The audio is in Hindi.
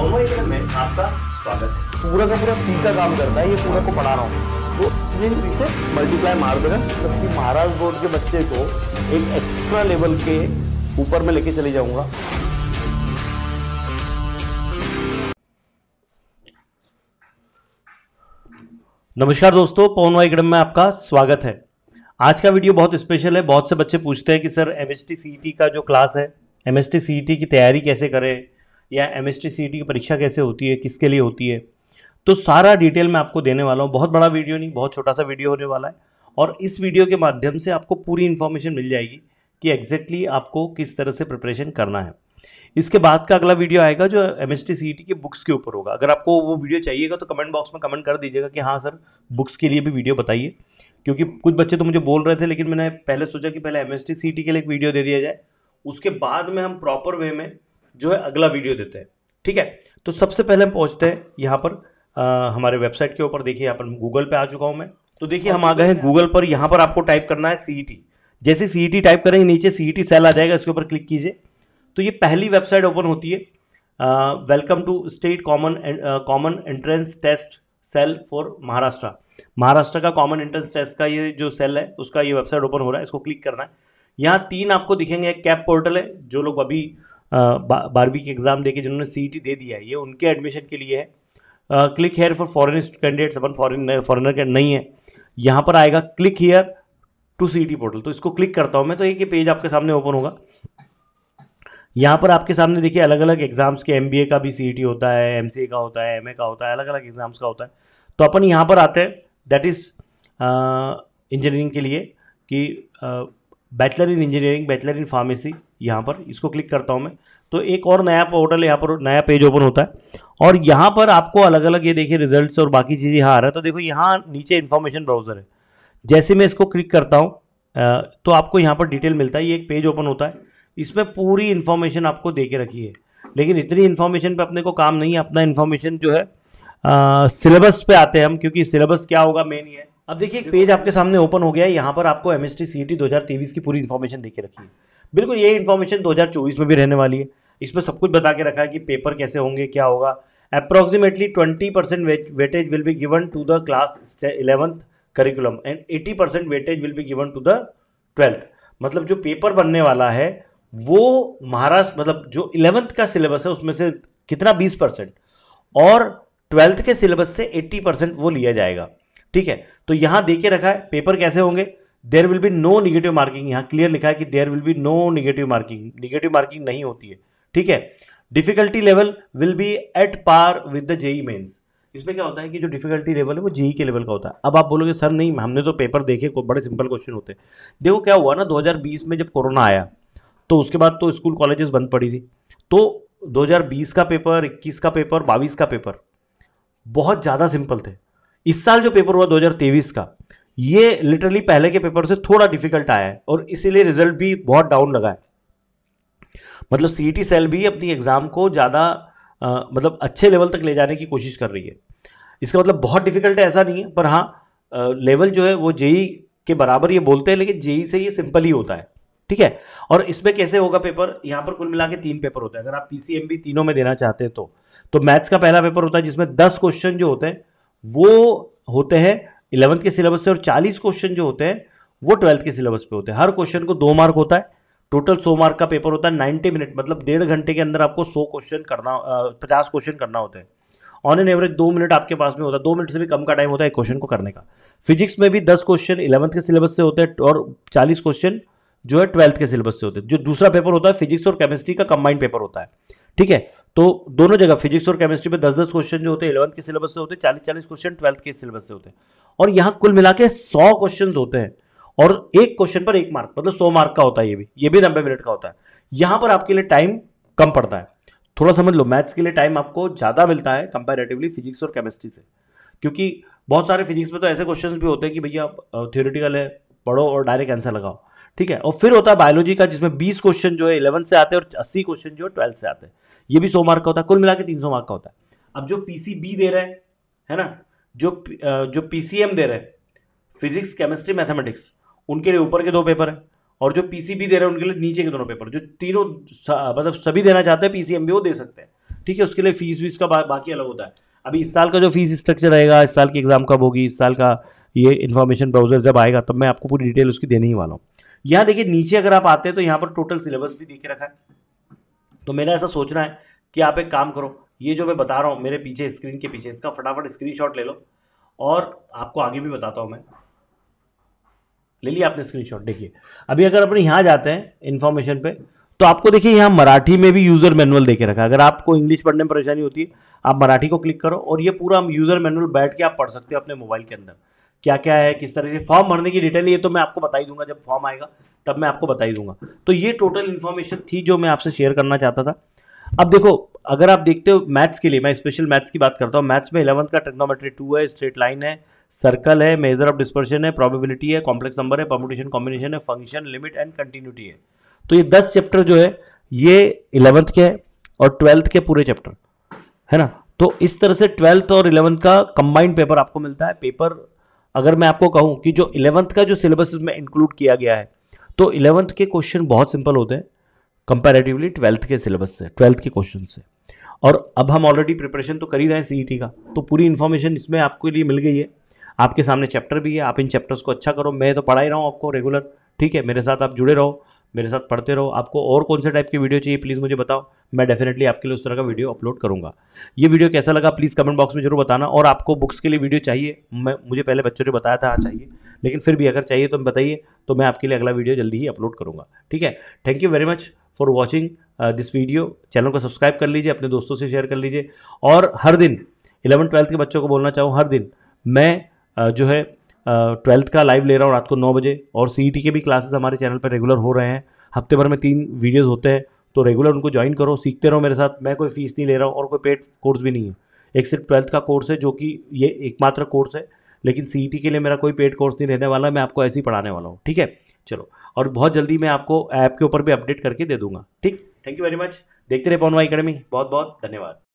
मोबाइल में आपका स्वागत है पूरा का पूरा सीख का काम करता है ये पूरा को पढ़ा रहा हूँ तो इसे मल्टीप्लाई मार देगा जबकि महाराज बोर्ड के बच्चे को एक एक्स्ट्रा लेवल के ऊपर में लेके चले जाऊंगा नमस्कार दोस्तों पवन वाई क्रम में आपका स्वागत है आज का वीडियो बहुत स्पेशल है बहुत से बच्चे पूछते हैं कि सर एम एस e का जो क्लास है एम एस e की तैयारी कैसे करें या M S T T C की परीक्षा कैसे होती है किसके लिए होती है तो सारा डिटेल मैं आपको देने वाला हूँ बहुत बड़ा वीडियो नहीं बहुत छोटा सा वीडियो होने वाला है और इस वीडियो के माध्यम से आपको पूरी इन्फॉर्मेशन मिल जाएगी कि एग्जैक्टली exactly आपको किस तरह से प्रिपरेशन करना है इसके बाद का अगला वीडियो आएगा जो M S T T C की बुक्स के ऊपर होगा अगर आपको वो वीडियो चाहिएगा तो कमेंट बॉक्स में कमेंट कर दीजिएगा कि हाँ सर बुक्स के लिए भी वीडियो बताइए क्योंकि कुछ बच्चे तो मुझे बोल रहे थे लेकिन मैंने पहले सोचा कि पहले M S T T C के लिए एक वीडियो दे दिया जाए उसके बाद में हम प्रॉपर वे में जो है अगला वीडियो देते हैं ठीक है तो सबसे पहले हम पहुंचते हैं यहाँ पर आ, हमारे वेबसाइट के ऊपर देखिए यहाँ पर गूगल पे आ चुका हूँ मैं तो देखिए हम आ गए हैं गूगल पर यहाँ पर आपको टाइप करना है सी e जैसे सी टाइप करेंगे नीचे सी सेल e आ जाएगा इसके ऊपर क्लिक कीजिए तो ये पहली वेबसाइट ओपन होती है welcome to state common common entrance test cell for Maharashtra Maharashtra का कॉमन एंट्रेंस टेस्ट का ये जो सेल है उसका ये वेबसाइट ओपन हो रहा है इसको क्लिक करना है यहाँ तीन आपको दिखेंगे एक कैप पोर्टल है जो लोग अभी बारहवीं के एग्ज़ाम देके जिन्होंने सी दे दिया है ये उनके एडमिशन के लिए है click here for foreign candidates अपन फॉरन फॉरनर के नहीं है यहाँ पर आएगा click here to see portal तो इसको क्लिक करता हूँ मैं तो एक ही पेज आपके सामने ओपन होगा यहाँ पर आपके सामने देखिए अलग अलग एग्ज़ाम्स के एम का भी सी होता है एम का होता है एम का होता है अलग अलग एग्ज़ाम्स का होता है तो अपन यहाँ पर आते हैं दैट इज़ इंजीनियरिंग के लिए कि bachelor in engineering bachelor in pharmacy यहाँ पर इसको क्लिक करता हूँ मैं तो एक और नया पोर्टल यहाँ पर नया पेज ओपन होता है और यहाँ पर आपको अलग अलग ये देखिए रिजल्ट्स और बाकी चीज़ें यहाँ आ रहा है तो देखो यहाँ नीचे इन्फॉर्मेशन ब्राउज़र है जैसे मैं इसको क्लिक करता हूँ तो आपको यहाँ पर डिटेल मिलता है ये एक पेज ओपन होता है इसमें पूरी इन्फॉर्मेशन आपको दे के रखी है लेकिन इतनी इन्फॉर्मेशन पर अपने को काम नहीं है अपना इन्फॉर्मेशन जो है सिलेबस पे आते हैं हम क्योंकि सिलेबस क्या होगा मेन ही है अब देखिए एक पेज आपके सामने ओपन हो गया है यहाँ पर आपको M S T C T दो हज़ार तेईस की पूरी इन्फॉर्मेशन दे के रखी है बिल्कुल ये इन्फॉर्मेशन 2024 में भी रहने वाली है इसमें सब कुछ बता के रखा है कि पेपर कैसे होंगे क्या होगा approximately twenty percent weightage will be given to the class eleventh curriculum and eighty percent weightage will be given to the twelfth मतलब जो पेपर बनने वाला है वो महाराष्ट्र मतलब जो इलेवंथ का सिलेबस है उसमें से कितना बीस परसेंट और ट्वेल्थ के सिलेबस से एट्टी परसेंट वो लिया जाएगा ठीक है तो यहाँ देखे रखा है पेपर कैसे होंगे there will be no negative marking यहाँ क्लियर लिखा है कि there will be no negative marking negative marking नहीं होती है ठीक है difficulty level will be at par with the JEE Mains इसमें क्या होता है कि जो डिफिकल्टी लेवल है वो जेई e के लेवल का होता है अब आप बोलोगे सर नहीं हमने तो पेपर देखे को बड़े सिंपल क्वेश्चन होते हैं देखो क्या हुआ ना 2020 में जब कोरोना आया तो उसके बाद तो स्कूल कॉलेजेस बंद पड़ी थी तो 2020 का पेपर 21 का पेपर 22 का पेपर बहुत ज़्यादा सिंपल थे इस साल जो पेपर हुआ 2023 का ये लिटरली पहले के पेपर से थोड़ा डिफिकल्ट आया है और इसीलिए रिजल्ट भी बहुत डाउन लगा है मतलब सी सेल e भी अपनी एग्ज़ाम को ज़्यादा मतलब अच्छे लेवल तक ले जाने की कोशिश कर रही है इसका मतलब बहुत डिफिकल्ट है ऐसा नहीं है पर हाँ लेवल जो है वो जेई e के बराबर ये बोलते हैं लेकिन जेई e से ये सिंपल ही होता है ठीक है और इसमें कैसे होगा पेपर यहाँ पर कुल मिला के तीन पेपर होते हैं अगर आप पी तीनों में देना चाहते हैं तो तो मैथ्स का पहला पेपर होता है जिसमें दस क्वेश्चन जो होते हैं वो होते हैं इलेवंथ के सिलेबस से और चालीस क्वेश्चन जो होते हैं वो ट्वेल्थ के सिलेबस पे होते हैं हर क्वेश्चन को दो मार्क होता है टोटल सौ मार्क का पेपर होता है नाइन्टी मिनट मतलब डेढ़ घंटे के अंदर आपको सौ क्वेश्चन करना पचास क्वेश्चन करना होता है ऑन एन एवरेज दो मिनट आपके पास में होता है दो मिनट से भी कम का टाइम होता है एक क्वेश्चन को करने का फिजिक्स में भी दस क्वेश्चन इलेवंथ के सिलेबस से होते हैं और चालीस क्वेश्चन जो है ट्वेल्थ के सिलेबस से होते हैं जो दूसरा पेपर होता है फिजिक्स और केमिस्ट्री का कंबाइंड पेपर होता है ठीक है तो दोनों जगह फिजिक्स और केमिस्ट्री में दस दस क्वेश्चन जो होते हैं इलेवंथ के सिलेबस से होते हैं चालीस चालीस क्वेश्चन ट्वेल्थ के सिलेबस से होते हैं और यहाँ कुल मिला के सौ क्वेश्चन होते हैं और एक क्वेश्चन पर एक मार्क मतलब सौ मार्क का होता है ये भी ये भी नब्बे मिनट का होता है यहाँ पर आपके लिए टाइम कम पड़ता है थोड़ा समझ लो मैथ्स के लिए टाइम आपको ज़्यादा मिलता है कंपेरेटिवली फिजिक्स और केमिस्ट्री से क्योंकि बहुत सारे फिजिक्स में तो ऐसे क्वेश्चन भी होते हैं कि भैया थियोरिटिकल है पढ़ो और डायरेक्ट आंसर लगाओ ठीक है और फिर होता है बायोलॉजी का जिसमें 20 क्वेश्चन जो है इलेवन से आते हैं और 80 क्वेश्चन जो है ट्वेल्थ से आते हैं ये भी सौ मार्क का होता है कुल मिला के तीन सौ मार्क का होता है अब जो पी दे रहे हैं है ना जो जो पी दे रहा है फिजिक्स केमिस्ट्री मैथमेटिक्स उनके लिए ऊपर के दो पेपर है और जो पी दे रहे हैं उनके लिए नीचे के दोनों पेपर जो तीनों मतलब सभी देना चाहते हैं पी भी वो दे सकते हैं ठीक है उसके लिए फीस वीस का बा, बाकी अलग होता है अभी इस साल का जो फीस स्ट्रक्चर रहेगा इस साल की एग्ज़ाम कब होगी इस साल का ये इन्फॉर्मेशन ब्राउजर जब आएगा तब मैं आपको पूरी डिटेल उसकी देने ही वाला हूँ यहाँ देखिए नीचे अगर आप आते हैं तो यहाँ पर टोटल सिलेबस भी देख रखा है तो मेरा ऐसा सोचना है कि आप एक काम करो ये जो मैं बता रहा हूँ मेरे पीछे स्क्रीन के पीछे इसका फटाफट स्क्रीन ले लो और आपको आगे भी बताता हूँ मैं ले लिया आपने स्क्रीन देखिए अभी अगर अपने यहाँ जाते हैं इन्फॉर्मेशन पे तो आपको देखिए यहाँ मराठी में भी यूज़र मैनुअल देके रखा है अगर आपको इंग्लिश पढ़ने में परेशानी होती है आप मराठी को क्लिक करो और ये पूरा यूज़र मैनुअल बैठ के आप पढ़ सकते हो अपने मोबाइल के अंदर क्या क्या है किस तरह से फॉर्म भरने की डिटेल ये तो मैं आपको बताई दूंगा जब फॉर्म आएगा तब मैं आपको बताई दूंगा तो ये टोटल इन्फॉर्मेशन थी जो मैं आपसे शेयर करना चाहता था अब देखो अगर आप देखते हो मैथ्स के लिए मैं स्पेशल मैथ्स की बात करता हूँ मैथ्स में इलेवंथ का टेक्नोमेट्री टू है स्ट्रेट लाइन है सर्कल है मेजर ऑफ डिस्पर्शन है प्रोबेबिलिटी है कॉम्प्लेक्स नंबर है परमुटेशन कॉम्बिनेशन है फंक्शन लिमिट एंड कंटिन्यूटी है तो ये दस चैप्टर जो है ये इलेवंथ के है और ट्वेल्थ के पूरे चैप्टर है ना तो इस तरह से ट्वेल्थ और इलेवंथ का कंबाइंड पेपर आपको मिलता है पेपर अगर मैं आपको कहूँ कि जो इलेवंथ का जो सिलेबस इसमें इंक्लूड किया गया है तो इलेवंथ के क्वेश्चन बहुत सिंपल होते हैं कंपेरेटिवली ट्वेल्थ के सिलेबस से ट्वेल्थ के क्वेश्चन से और अब हम ऑलरेडी प्रिपरेशन तो कर ही रहे हैं सी e का तो पूरी इन्फॉर्मेशन इसमें आपके लिए मिल गई है आपके सामने चैप्टर भी है आप इन चैप्टर्स को अच्छा करो मैं तो पढ़ा ही रहा हूँ आपको रेगुलर ठीक है मेरे साथ आप जुड़े रहो मेरे साथ पढ़ते रहो आपको और कौन से टाइप की वीडियो चाहिए प्लीज़ मुझे बताओ मैं डेफिनेटली आपके लिए उस तरह का वीडियो अपलोड करूँगा ये वीडियो कैसा लगा प्लीज़ कमेंट बॉक्स में जरूर बताना और आपको बुक्स के लिए वीडियो चाहिए मैं मुझे पहले बच्चों ने बताया था हाँ चाहिए लेकिन फिर भी अगर चाहिए तो बताइए तो मैं आपके लिए अगला वीडियो जल्दी ही अपलोड करूँगा ठीक है thank you very much for watching this video channel को सब्सक्राइब कर लीजिए अपने दोस्तों से शेयर कर लीजिए और हर दिन इलेवन ट्वेल्थ के बच्चों को बोलना चाहूँ हर दिन मैं uh, जो है ट्वेल्थ uh, का लाइव ले रहा हूँ रात को नौ बजे और सी e के भी क्लासेस हमारे चैनल पर रेगुलर हो रहे हैं हफ्ते भर में तीन वीडियोज़ होते हैं तो रेगुलर उनको ज्वाइन करो सीखते रहो मेरे साथ मैं कोई फ़ीस नहीं ले रहा हूँ और कोई पेड कोर्स भी नहीं है एक सिर्फ ट्वेल्थ का कोर्स है जो कि ये एकमात्र कोर्स है लेकिन सी e के लिए मेरा कोई पेड कोर्स नहीं रहने वाला मैं आपको ऐसे ही पढ़ाने वाला हूँ ठीक है चलो और बहुत जल्दी मैं आपको ऐप के ऊपर भी अपडेट करके दे दूंगा ठीक थैंक यू वेरी मच देखते रहे पवन भाई अकेडमी बहुत बहुत धन्यवाद